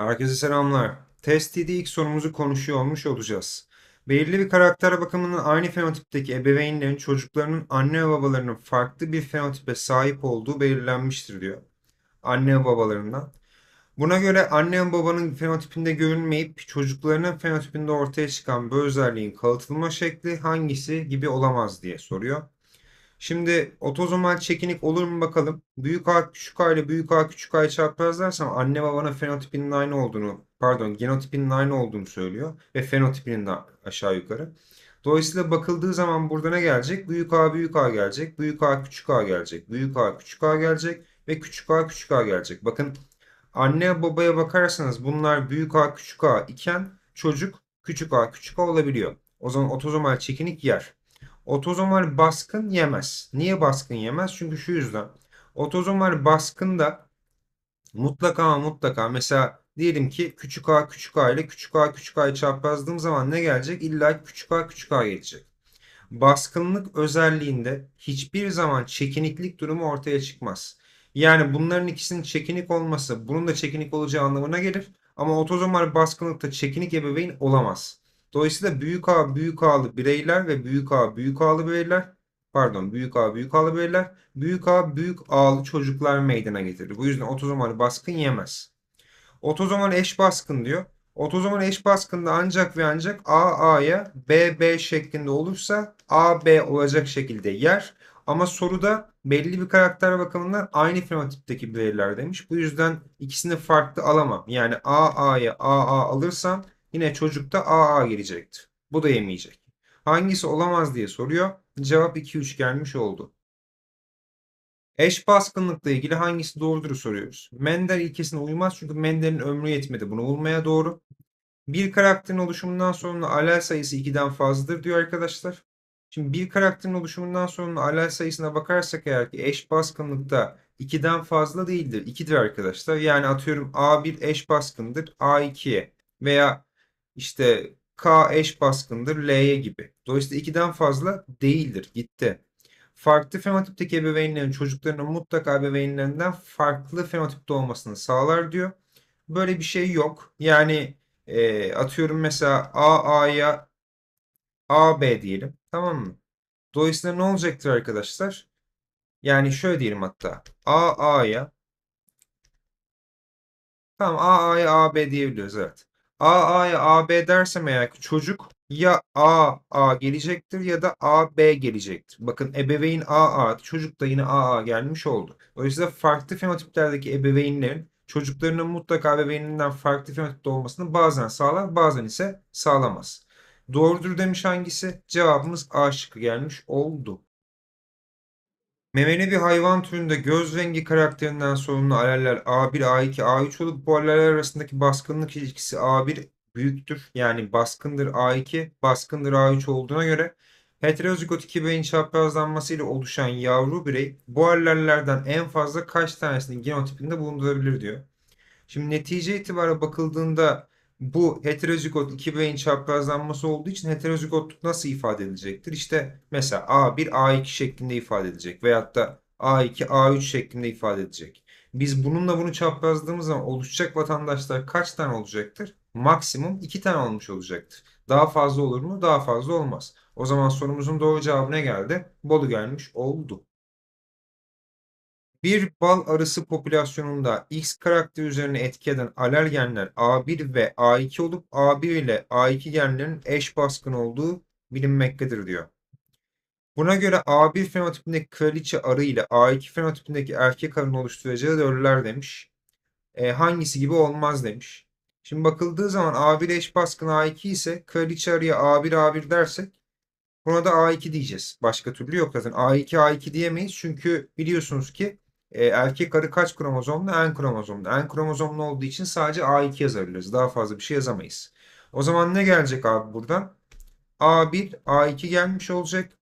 Herkese selamlar. Test ilk sorumuzu konuşuyor olmuş olacağız. Belirli bir karakter bakımından aynı fenotipteki ebeveynlerin çocuklarının anne ve babalarının farklı bir fenotipe sahip olduğu belirlenmiştir diyor. Anne ve babalarından. Buna göre anne ve babanın fenotipinde görünmeyip çocuklarının fenotipinde ortaya çıkan bu özelliğin kalıtılma şekli hangisi gibi olamaz diye soruyor. Şimdi otozomal çekinik olur mu bakalım. Büyük A küçük A ile büyük A küçük A'yı çarpazlarsam anne babana fenotipinin aynı olduğunu pardon genotipinin aynı olduğunu söylüyor. Ve fenotipinin de aşağı yukarı. Dolayısıyla bakıldığı zaman burada ne gelecek? Büyük A büyük A gelecek. Büyük A küçük A gelecek. Büyük A küçük A gelecek. Ve küçük A küçük A gelecek. Bakın anne babaya bakarsanız bunlar büyük A küçük A iken çocuk küçük A küçük A olabiliyor. O zaman otozomal çekinik yer. Otozomal baskın yemez. Niye baskın yemez? Çünkü şu yüzden. Otozomal baskında mutlaka mutlaka mesela diyelim ki küçük a küçük a ile küçük a küçük a'yı çarptığım zaman ne gelecek? İlla küçük a küçük a gelecek. Baskınlık özelliğinde hiçbir zaman çekiniklik durumu ortaya çıkmaz. Yani bunların ikisinin çekinik olması bunun da çekinik olacağı anlamına gelir. Ama otozomal baskınlıkta çekinik ebeveyn olamaz. Dolayısıyla büyük A büyük A'lı bireyler ve büyük A büyük A'lı bireyler pardon büyük A büyük A'lı bireyler büyük A büyük A'lı çocuklar meydana getirir. Bu yüzden otozomal baskın yemez. Otozomal eş baskın diyor. Otozomal eş baskında ancak ve ancak A A'ya B B şeklinde olursa A B olacak şekilde yer. Ama soruda belli bir karakter bakımından aynı fenotipteki bireyler demiş. Bu yüzden ikisini farklı alamam. Yani A A'ya A A alırsam Yine çocukta AA gelecekti. Bu da yemeyecek. Hangisi olamaz diye soruyor. Cevap 2-3 gelmiş oldu. Eş baskınlıkla ilgili hangisi doğrudur soruyoruz. Mender ilkesine uymaz çünkü Mender'in ömrü yetmedi bunu bulmaya doğru. Bir karakterin oluşumundan sonra alel sayısı 2'den fazladır diyor arkadaşlar. Şimdi bir karakterin oluşumundan sonra alel sayısına bakarsak eğer ki eş baskınlıkta 2'den fazla değildir. 2'dir arkadaşlar. Yani atıyorum A1 eş baskındır A2'ye veya işte K eş baskındır L'ye gibi. Dolayısıyla 2'den fazla değildir. Gitti. Farklı fenotipteki ebeveynlerin çocuklarının mutlaka ebeveynlerinden farklı fenotipte olmasını sağlar diyor. Böyle bir şey yok. Yani e, atıyorum mesela A A'ya A B diyelim. Tamam mı? Dolayısıyla ne olacaktır arkadaşlar? Yani şöyle diyelim hatta. A A'ya Tamam A A'ya A B diyebiliyoruz evet. AA'ya AB dersem eğer çocuk ya AA gelecektir ya da AB gelecektir. Bakın ebeveyn AA, çocuk da yine AA gelmiş oldu. Oysa farklı fenotiplerdeki ebeveynlerin çocuklarının mutlaka ebeveyninden farklı fenotipte olmasını bazen sağlar bazen ise sağlamaz. Doğrudur demiş hangisi? Cevabımız A şıkkı gelmiş oldu. Memeli hayvan türünde göz rengi karakterinden sorumlu alerler A1, A2, A3 olup bu alerler arasındaki baskınlık ilişkisi A1 büyüktür. Yani baskındır A2, baskındır A3 olduğuna göre heterozigot iki beyin çaprazlanması ile oluşan yavru birey bu alellerden en fazla kaç tanesini genotipinde bulundurabilir diyor. Şimdi netice itibariyle bakıldığında bu heterozigot iki beyin çaprazlanması olduğu için heterozigotluk nasıl ifade edilecektir? İşte mesela A1 A2 şeklinde ifade edilecek veyahut da A2 A3 şeklinde ifade edecek. Biz bununla bunu çaprazladığımız zaman oluşacak vatandaşlar kaç tane olacaktır? Maksimum 2 tane olmuş olacaktır. Daha fazla olur mu? Daha fazla olmaz. O zaman sorumuzun doğru cevabı ne geldi. Bolu gelmiş oldu. Bir bal arısı popülasyonunda X karakteri üzerine etki eden alergenler A1 ve A2 olup A1 ile A2 genlerin eş baskın olduğu bilinmektedir diyor. Buna göre A1 fenotipindeki kraliçe arı ile A2 fenotipindeki erkek arının oluşturacağı dörlüler demiş. E, hangisi gibi olmaz demiş. Şimdi bakıldığı zaman A1 eş baskın A2 ise kraliçe arıya A1 A1 dersek buna da A2 diyeceğiz. Başka türlü yok zaten. A2 A2 diyemeyiz çünkü biliyorsunuz ki e, erkek arı kaç kromozomlu? En kromozomlu. En kromozomlu olduğu için sadece A2 yazabiliriz. Daha fazla bir şey yazamayız. O zaman ne gelecek abi buradan? A1, A2 gelmiş olacak.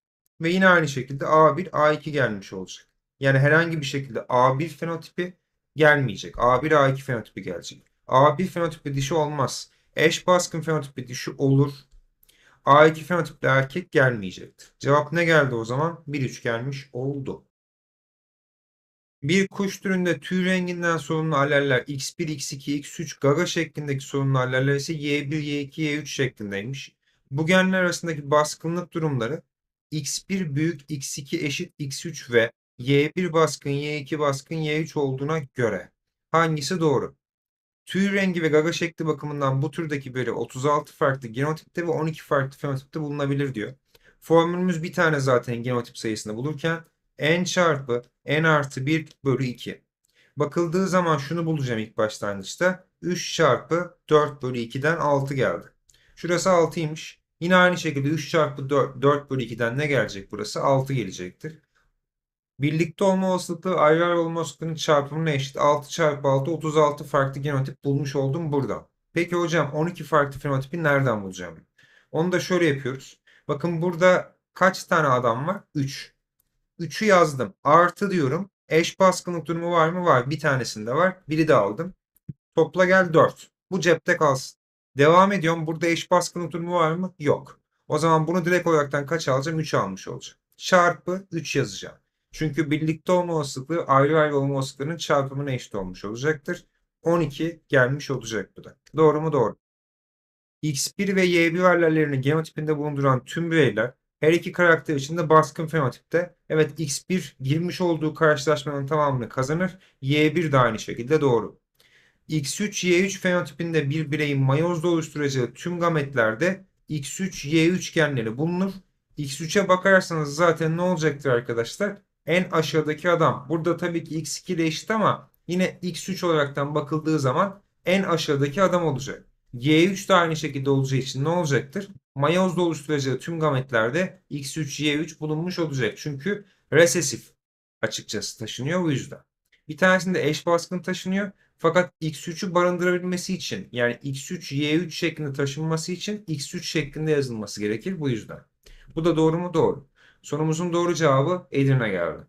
Ve yine aynı şekilde A1, A2 gelmiş olacak. Yani herhangi bir şekilde A1 fenotipi gelmeyecek. A1, A2 fenotipi gelecek. A1 fenotipi dişi olmaz. Eş baskın fenotipi dişi olur. A2 fenotipli erkek gelmeyecektir. Cevap ne geldi o zaman? 1-3 gelmiş oldu. Bir kuş türünde tüy renginden sorumlu alerler X1, X2, X3 gaga şeklindeki sorumlu alerler ise Y1, Y2, Y3 şeklindeymiş. Bu genler arasındaki baskınlık durumları X1 büyük X2 eşit X3 ve Y1 baskın Y2 baskın Y3 olduğuna göre hangisi doğru? Tüy rengi ve gaga şekli bakımından bu türdeki biri 36 farklı genotipte ve 12 farklı fenotipte bulunabilir diyor. Formülümüz bir tane zaten genotip sayısını bulurken n çarpı n artı 1 bölü 2. Bakıldığı zaman şunu bulacağım ilk başlangıçta. 3 çarpı 4 bölü 2'den 6 geldi. Şurası 6'ymış. Yine aynı şekilde 3 çarpı 4, 4 bölü 2'den ne gelecek burası? 6 gelecektir. Birlikte olma olasılıkları ayrı ayrı olma olasılıklarının çarpımına eşit. 6 çarpı 6 36 farklı genotip bulmuş oldum burada. Peki hocam 12 farklı fenotipi nereden bulacağım? Onu da şöyle yapıyoruz. Bakın burada kaç tane adam var? 3. 3'ü yazdım. Artı diyorum. Eş baskınlık durumu var mı? Var. Bir tanesinde var. Biri de aldım. Topla gel 4. Bu cepte kalsın. Devam ediyorum. Burada eş baskınlık durumu var mı? Yok. O zaman bunu direkt olaraktan kaç alacağım? 3 almış olacağım. Çarpı 3 yazacağım. Çünkü birlikte olma olasılığı ayrı ayrı olma olasılığının çarpımına eşit olmuş olacaktır. 12 gelmiş olacak bu da. Doğru mu? Doğru. X1 ve Y1 verilerini genotipinde bulunduran tüm bireyler her iki karakter için de baskın fenotipte. Evet X1 girmiş olduğu karşılaşmanın tamamını kazanır. Y1 de aynı şekilde doğru. X3Y3 fenotipinde bir bireyin mayozda oluşturacağı tüm gametlerde X3Y3 genleri bulunur. X3'e bakarsanız zaten ne olacaktır arkadaşlar? En aşağıdaki adam. Burada tabii ki X2 ile eşit ama yine X3 olaraktan bakıldığı zaman en aşağıdaki adam olacak. Y3 de aynı şekilde olacağı için ne olacaktır? mayoz oluşturacağı tüm gametlerde X3Y3 bulunmuş olacak. Çünkü resesif açıkçası taşınıyor bu yüzden. Bir tanesinde eş baskın taşınıyor. Fakat X3'ü barındırabilmesi için yani X3Y3 şeklinde taşınması için X3 şeklinde yazılması gerekir bu yüzden. Bu da doğru mu? Doğru. Sorumuzun doğru cevabı Edirne geldi.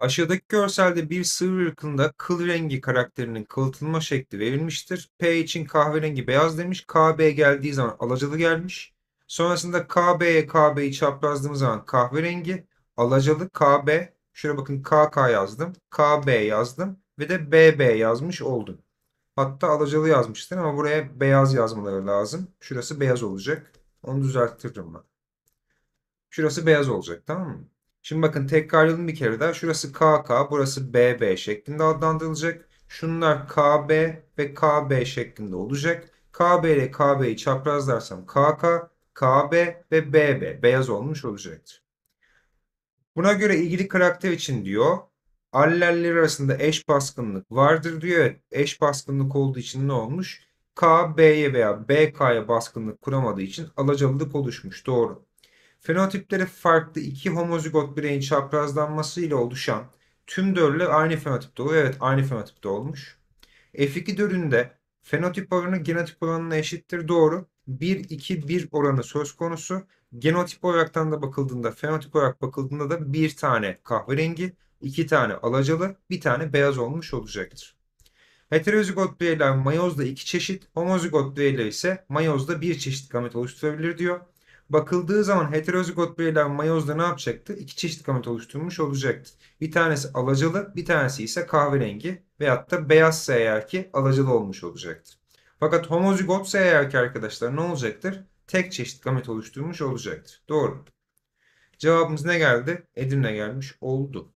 Aşağıdaki görselde bir sıvı ırkında kıl rengi karakterinin kılıtılma şekli verilmiştir. P için kahverengi beyaz demiş. KB geldiği zaman alacalı gelmiş. Sonrasında KB'ye KB'yi çaprazladığımız zaman kahverengi, alacalı KB. Şuraya bakın KK yazdım. KB yazdım ve de BB yazmış oldum. Hatta alacalı yazmıştım ama buraya beyaz yazmaları lazım. Şurası beyaz olacak. Onu düzelttiririm ben. Şurası beyaz olacak tamam mı? Şimdi bakın tekrarlayalım bir kere daha. Şurası KK, burası BB şeklinde adlandırılacak. Şunlar KB ve KB şeklinde olacak. KB ile KB'yi çaprazlarsam KK, KB ve BB beyaz olmuş olacaktır. Buna göre ilgili karakter için diyor allelleri arasında eş baskınlık vardır diyor. eş baskınlık olduğu için ne olmuş? K, veya BK'ya baskınlık kuramadığı için alacalılık oluşmuş. Doğru. Fenotipleri farklı iki homozigot bireyin çaprazlanmasıyla oluşan tüm dörlü aynı fenotipte oluyor. Evet aynı fenotipte olmuş. F2 döründe fenotip oranı genotip oranına eşittir. Doğru. 1-2-1 oranı söz konusu. Genotip olaraktan da bakıldığında, fenotip olarak bakıldığında da bir tane kahverengi, iki tane alacalı, bir tane beyaz olmuş olacaktır. Heterozigot bireyler mayozda iki çeşit, homozigot bireyler ise mayozda bir çeşit gamet oluşturabilir diyor bakıldığı zaman heterozigot bireyler mayozda ne yapacaktı? İki çeşit gamet oluşturmuş olacaktı. Bir tanesi alacalı, bir tanesi ise kahverengi veyahut da beyazsa eğer ki alacalı olmuş olacaktır. Fakat homozigotsa eğer ki arkadaşlar ne olacaktır? Tek çeşit gamet oluşturmuş olacaktır. Doğru. Cevabımız ne geldi? Edirne gelmiş oldu.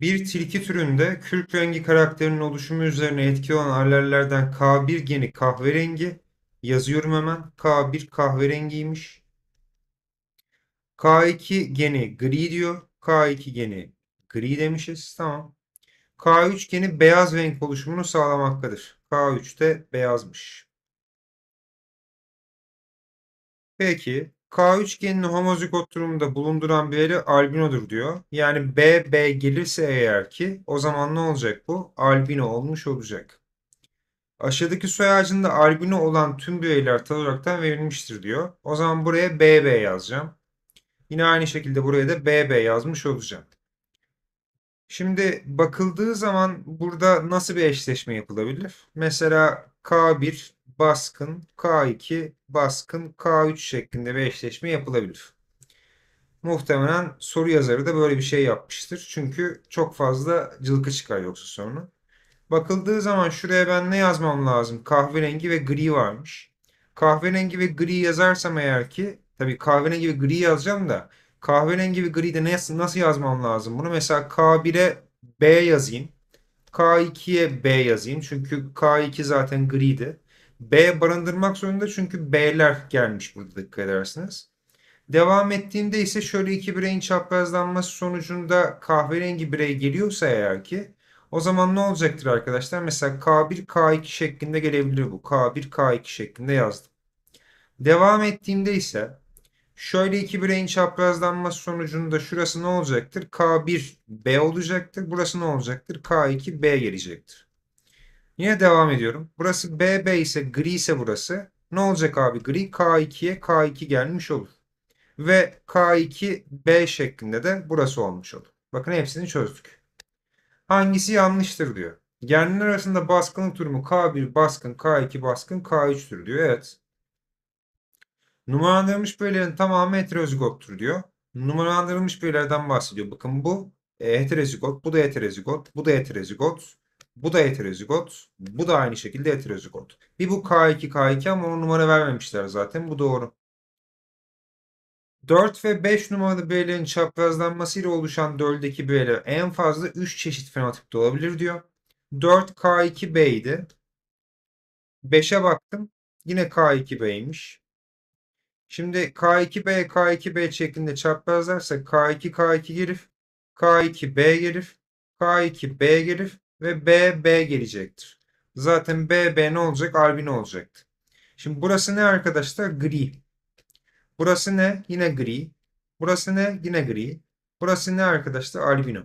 Bir tilki türünde kürk rengi karakterinin oluşumu üzerine etkili olan alellerden K1 geni kahverengi, Yazıyorum hemen. K1 kahverengiymiş. K2 gene gri diyor. K2 gene gri demişiz. Tamam. K3 geni beyaz renk oluşumunu sağlamaktadır. k 3 de beyazmış. Peki K 3 üçgenini homozigot durumunda bulunduran bir yeri albinodur diyor. Yani BB gelirse eğer ki o zaman ne olacak bu? Albino olmuş olacak. Aşağıdaki soy ağacında argüne olan tüm bireyler tal verilmiştir diyor. O zaman buraya BB yazacağım. Yine aynı şekilde buraya da BB yazmış olacağım. Şimdi bakıldığı zaman burada nasıl bir eşleşme yapılabilir? Mesela K1 baskın K2 baskın K3 şeklinde bir eşleşme yapılabilir. Muhtemelen soru yazarı da böyle bir şey yapmıştır. Çünkü çok fazla cılkı çıkar yoksa sonra. Bakıldığı zaman şuraya ben ne yazmam lazım? Kahverengi ve gri varmış. Kahverengi ve gri yazarsam eğer ki tabii kahverengi ve gri yazacağım da kahverengi ve gri de nasıl, nasıl yazmam lazım? Bunu mesela K1'e B yazayım. K2'ye B yazayım. Çünkü K2 zaten griydi. B barındırmak zorunda çünkü B'ler gelmiş burada dikkat edersiniz. Devam ettiğimde ise şöyle iki bireyin çaprazlanması sonucunda kahverengi birey geliyorsa eğer ki o zaman ne olacaktır arkadaşlar? Mesela K1, K2 şeklinde gelebilir bu. K1, K2 şeklinde yazdım. Devam ettiğimde ise şöyle iki bireyin çaprazlanma sonucunda şurası ne olacaktır? K1, B olacaktır. Burası ne olacaktır? K2, B gelecektir. Yine devam ediyorum. Burası B, B ise gri ise burası. Ne olacak abi? Gri K2'ye K2 gelmiş olur. Ve K2, B şeklinde de burası olmuş olur. Bakın hepsini çözdük hangisi yanlıştır diyor. Genler arasında baskınlık durumu K1 baskın, K2 baskın, K3'tür diyor. Evet. Numaralandırılmış bireylerin tamamı heterozigottur diyor. Numaralandırılmış bireylerden bahsediyor. Bakın bu e, heterozigot, bu da heterozigot, bu da heterozigot, bu da heterozigot, bu da aynı şekilde heterozigot. Bir bu K2, K2 ama onu numara vermemişler zaten. Bu doğru. 4 ve 5 numaralı bireylerin çaprazlanmasıyla oluşan döldeki bireyler en fazla 3 çeşit fenotipte olabilir diyor. 4 K2B'ydi. 5'e baktım. Yine K2B'ymiş. Şimdi K2B, K2B şeklinde çaprazlarsa K2, K2 gelif, K2B gelif, K2B gelif ve B, B gelecektir. Zaten B, B ne olacak? Albino olacaktı. Şimdi burası ne arkadaşlar? Gri. Burası ne? Yine gri. Burası ne? Yine gri. Burası ne arkadaşlar? Albino.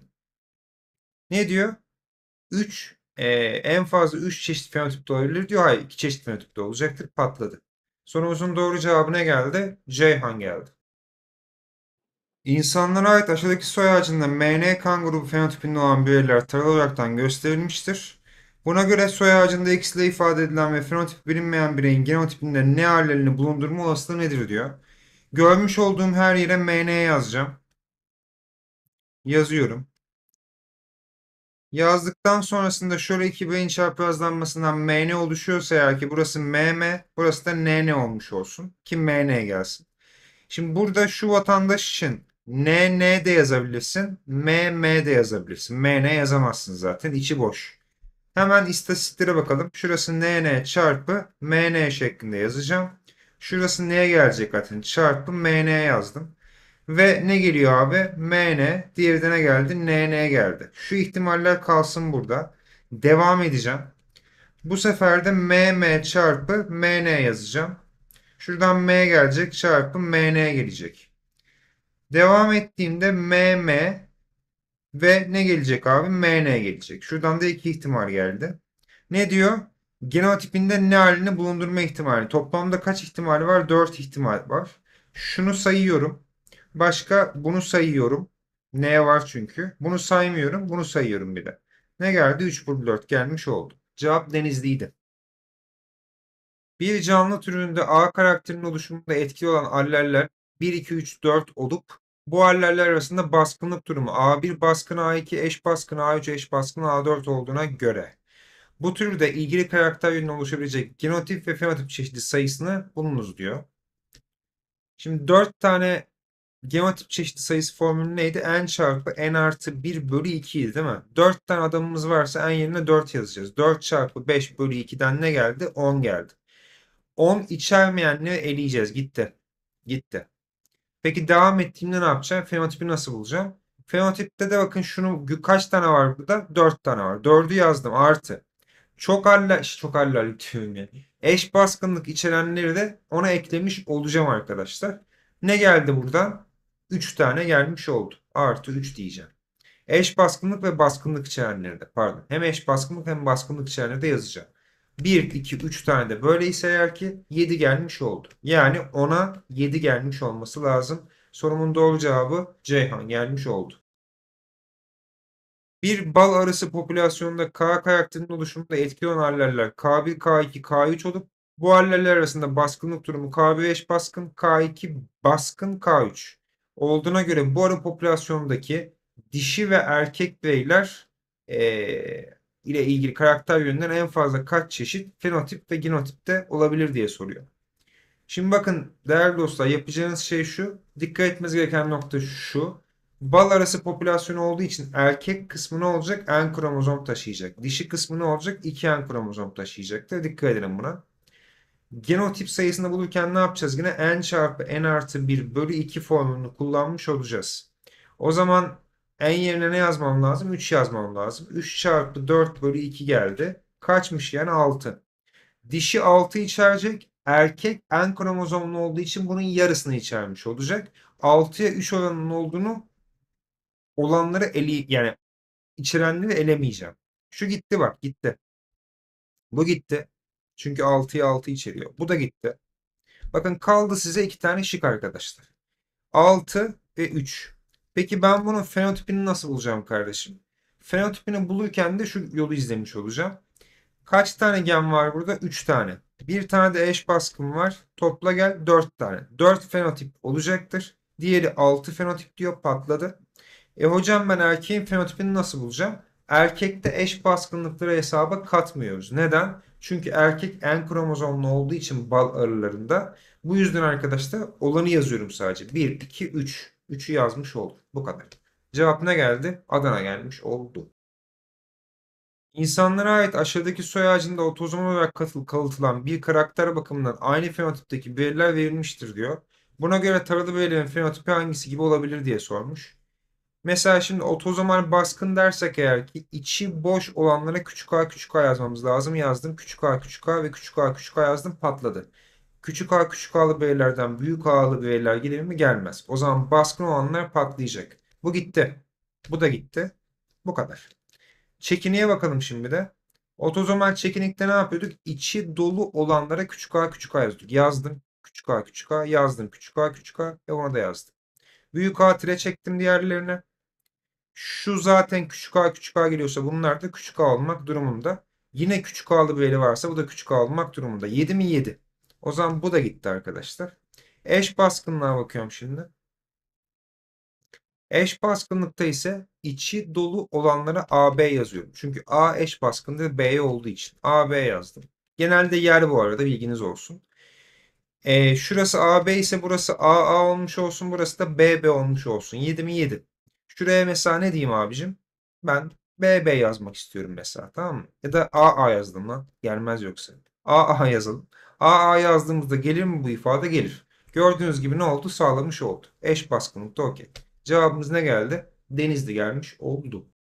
Ne diyor? 3 e, en fazla 3 çeşit fenotipte olabilir diyor. Hayır 2 çeşit fenotipte olacaktır. Patladı. Sorumuzun doğru cevabı ne geldi? Ceyhan geldi. İnsanlara ait aşağıdaki soy ağacında MN kan grubu fenotipinde olan bireyler tarıl olaraktan gösterilmiştir. Buna göre soy ağacında X ile ifade edilen ve fenotip bilinmeyen bireyin genotipinde ne hallerini bulundurma olasılığı nedir diyor. Görmüş olduğum her yere mn yazacağım. Yazıyorum. Yazdıktan sonrasında şöyle iki beyin çarpazlanmasından mn oluşuyorsa eğer ki burası mm, burası da nn olmuş olsun ki mn gelsin. Şimdi burada şu vatandaş için nn de yazabilirsin, mm de yazabilirsin. mn yazamazsın zaten içi boş. Hemen istatistiklere bakalım. Şurası nn çarpı mn şeklinde yazacağım. Şurası neye gelecek zaten? Çarpı mn yazdım. Ve ne geliyor abi? mn. Diğeri ne geldi? nn geldi. Şu ihtimaller kalsın burada. Devam edeceğim. Bu sefer de mm çarpı mn yazacağım. Şuradan m gelecek çarpı mn gelecek. Devam ettiğimde mm ve ne gelecek abi? mn gelecek. Şuradan da iki ihtimal geldi. Ne diyor? genotipinde ne halini bulundurma ihtimali. Toplamda kaç ihtimali var? 4 ihtimal var. Şunu sayıyorum. Başka bunu sayıyorum. Neye var çünkü? Bunu saymıyorum. Bunu sayıyorum bir de. Ne geldi? 3 bölü 4 gelmiş oldu. Cevap denizliydi. Bir canlı türünde A karakterinin oluşumunda etkili olan allerler 1, 2, 3, 4 olup bu allerler arasında baskınlık durumu A1 baskın A2 eş baskın A3 eş baskın A4 olduğuna göre bu türde ilgili karakter yönüne oluşabilecek genotip ve fenotip çeşidi sayısını bulunuz diyor. Şimdi 4 tane genotip çeşidi sayısı formülü neydi? N çarpı N artı 1 bölü 2 değil mi? 4 tane adamımız varsa N yerine 4 yazacağız. 4 çarpı 5 bölü 2'den ne geldi? 10 geldi. 10 içermeyenleri eleyeceğiz. Gitti. Gitti. Peki devam ettiğimde ne yapacağım? Fenotipi nasıl bulacağım? Fenotipte de bakın şunu kaç tane var burada? 4 tane var. 4'ü yazdım artı. Çok haller, çok haller diyorum yani. Eş baskınlık içerenleri de ona eklemiş olacağım arkadaşlar. Ne geldi buradan? 3 tane gelmiş oldu. Artı 3 diyeceğim. Eş baskınlık ve baskınlık içerenleri de pardon. Hem eş baskınlık hem baskınlık içerenleri de yazacağım. 1, 2, 3 tane de böyleyse eğer ki 7 gelmiş oldu. Yani ona 7 gelmiş olması lazım. Sorumun doğru cevabı Ceyhan gelmiş oldu. Bir bal arısı popülasyonunda K karakterinin oluşumunda etkili olan allerler K1, K2, K3 olup bu allerler arasında baskınlık durumu K5 baskın, K2 baskın, K3 olduğuna göre bu arı popülasyonundaki dişi ve erkek bireyler e, ile ilgili karakter yönünden en fazla kaç çeşit fenotip ve genotipte olabilir diye soruyor. Şimdi bakın değerli dostlar yapacağınız şey şu. Dikkat etmeniz gereken nokta şu. Bal arası popülasyonu olduğu için erkek kısmı ne olacak? En kromozom taşıyacak. Dişi kısmı ne olacak? 2 en kromozom taşıyacaktır. Dikkat edin buna. Genotip sayısını bulurken ne yapacağız? Yine n çarpı n artı 1 bölü 2 formülünü kullanmış olacağız. O zaman n yerine ne yazmam lazım? 3 yazmam lazım. 3 çarpı 4 bölü 2 geldi. Kaçmış yani 6. Dişi 6 içerecek. Erkek en kromozomlu olduğu için bunun yarısını içermiş olacak. 6'ya 3 oranının olduğunu olanları ele yani içerenleri elemeyeceğim. Şu gitti bak gitti. Bu gitti. Çünkü 6'ya 6 içeriyor. Bu da gitti. Bakın kaldı size iki tane şık arkadaşlar. 6 ve 3. Peki ben bunun fenotipini nasıl bulacağım kardeşim? Fenotipini bulurken de şu yolu izlemiş olacağım. Kaç tane gen var burada? 3 tane. Bir tane de eş baskım var. Topla gel 4 tane. 4 fenotip olacaktır. Diğeri 6 fenotip diyor patladı. E hocam ben erkeğin fenotipini nasıl bulacağım? Erkekte eş baskınlıkları hesaba katmıyoruz. Neden? Çünkü erkek en kromozomlu olduğu için bal arılarında. Bu yüzden arkadaşlar olanı yazıyorum sadece. 1, 2, 3. 3'ü yazmış oldum. Bu kadar. Cevap ne geldi? Adana gelmiş oldu. İnsanlara ait aşağıdaki soy ağacında otozomal olarak katıl kalıtılan bir karakter bakımından aynı fenotipteki belirler verilmiştir diyor. Buna göre taralı belirlerin fenotipi hangisi gibi olabilir diye sormuş. Mesela şimdi otozomal baskın dersek eğer ki içi boş olanlara küçük a küçük a yazmamız lazım. Yazdım küçük a küçük a ve küçük a küçük a yazdım patladı. Küçük a küçük a'lı bireylerden büyük a'lı bireyler gelir mi? Gelmez. O zaman baskın olanlar patlayacak. Bu gitti. Bu da gitti. Bu kadar. Çekiniğe bakalım şimdi de. Otozomal çekinikte ne yapıyorduk? İçi dolu olanlara küçük a küçük a yazdık. Yazdım küçük a küçük a yazdım küçük a küçük a ve ona da yazdım. Büyük a tire çektim diğerlerine. Şu zaten küçük a küçük a geliyorsa bunlar da küçük a olmak durumunda. Yine küçük a'lı bir eli varsa bu da küçük a olmak durumunda. 7 mi 7? O zaman bu da gitti arkadaşlar. Eş baskınlığa bakıyorum şimdi. Eş baskınlıkta ise içi dolu olanlara AB yazıyorum. Çünkü A eş baskınlığı B olduğu için AB yazdım. Genelde yer bu arada bilginiz olsun. E, şurası AB ise burası AA olmuş olsun. Burası da BB olmuş olsun. 7 mi 7? Şuraya mesela ne diyeyim abicim? Ben BB yazmak istiyorum mesela tamam mı? Ya da AA yazdım lan. Gelmez yoksa. AA yazalım. AA yazdığımızda gelir mi bu ifade? Gelir. Gördüğünüz gibi ne oldu? Sağlamış oldu. Eş baskınlıkta okey. Cevabımız ne geldi? Denizli gelmiş oldu.